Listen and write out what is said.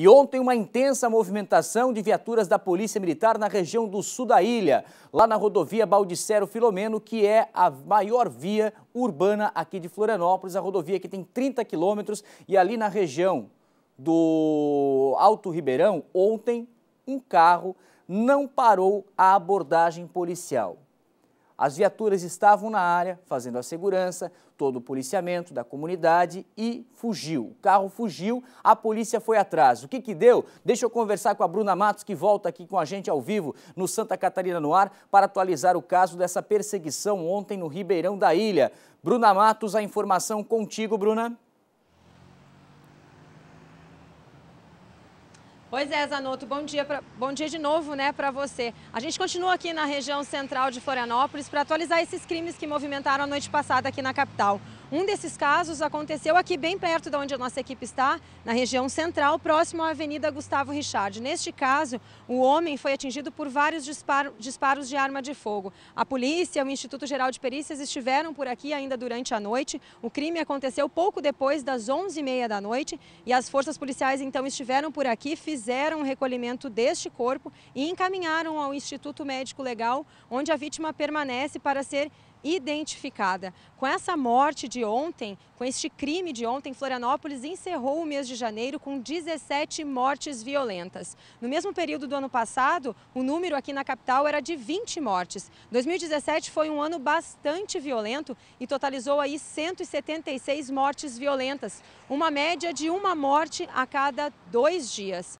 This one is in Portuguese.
E ontem uma intensa movimentação de viaturas da Polícia Militar na região do sul da ilha, lá na rodovia Baldicero Filomeno, que é a maior via urbana aqui de Florianópolis, a rodovia que tem 30 quilômetros e ali na região do Alto Ribeirão, ontem um carro não parou a abordagem policial. As viaturas estavam na área, fazendo a segurança, todo o policiamento da comunidade e fugiu. O carro fugiu, a polícia foi atrás. O que que deu? Deixa eu conversar com a Bruna Matos, que volta aqui com a gente ao vivo no Santa Catarina no Ar, para atualizar o caso dessa perseguição ontem no Ribeirão da Ilha. Bruna Matos, a informação contigo, Bruna. Pois é, Zanotto, bom dia, pra... bom dia de novo né, para você. A gente continua aqui na região central de Florianópolis para atualizar esses crimes que movimentaram a noite passada aqui na capital. Um desses casos aconteceu aqui bem perto de onde a nossa equipe está, na região central, próximo à Avenida Gustavo Richard. Neste caso, o homem foi atingido por vários disparo... disparos de arma de fogo. A polícia e o Instituto Geral de Perícias estiveram por aqui ainda durante a noite. O crime aconteceu pouco depois das 11h30 da noite e as forças policiais então estiveram por aqui, fizeram fizeram o recolhimento deste corpo e encaminharam ao Instituto Médico Legal, onde a vítima permanece para ser identificada. Com essa morte de ontem, com este crime de ontem, Florianópolis encerrou o mês de janeiro com 17 mortes violentas. No mesmo período do ano passado, o número aqui na capital era de 20 mortes. 2017 foi um ano bastante violento e totalizou aí 176 mortes violentas, uma média de uma morte a cada dois dias.